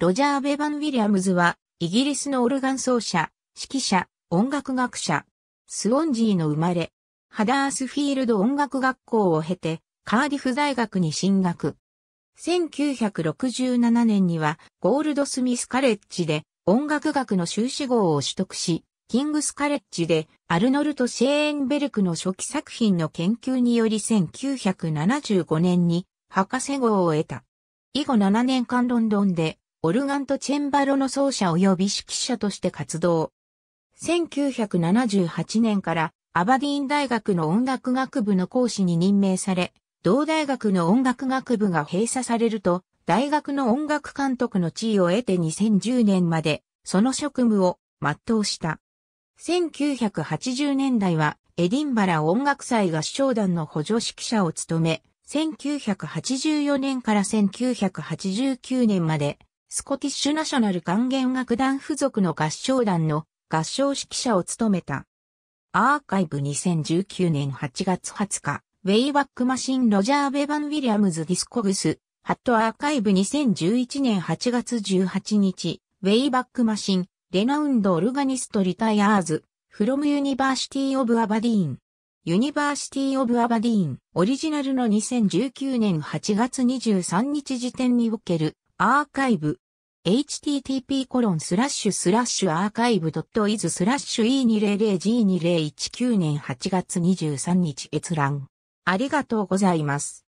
ロジャー・ベバン・ウィリアムズは、イギリスのオルガン奏者、指揮者、音楽学者、スウォンジーの生まれ、ハダースフィールド音楽学校を経て、カーディフ大学に進学。1967年には、ゴールドスミスカレッジで、音楽学の修士号を取得し、キングスカレッジでアルノルト・シェーンベルクの初期作品の研究により1975年に博士号を得た。以後7年間ロンドンでオルガンとチェンバロの奏者及び指揮者として活動。1978年からアバディーン大学の音楽学部の講師に任命され、同大学の音楽学部が閉鎖されると、大学の音楽監督の地位を得て2010年まで、その職務を全うした。1980年代は、エディンバラ音楽祭合唱団の補助指揮者を務め、1984年から1989年まで、スコティッシュナショナル管弦楽団付属の合唱団の合唱指揮者を務めた。アーカイブ2019年8月20日、ウェイバックマシンロジャー・ベバン・ウィリアムズ・ディスコグス、ハットアーカイブ2011年8月18日、ウェイバックマシン、レナウンド・オルガニスト・リタイアーズ、フロム・ユニバーシティ・オブ・アバディーン。ユニバーシティ・オブ・アバディーン、オリジナルの2019年8月23日時点におけるアーカイブ http://archive.is スラッシュ e200g2019 年8月23日閲覧。ありがとうございます。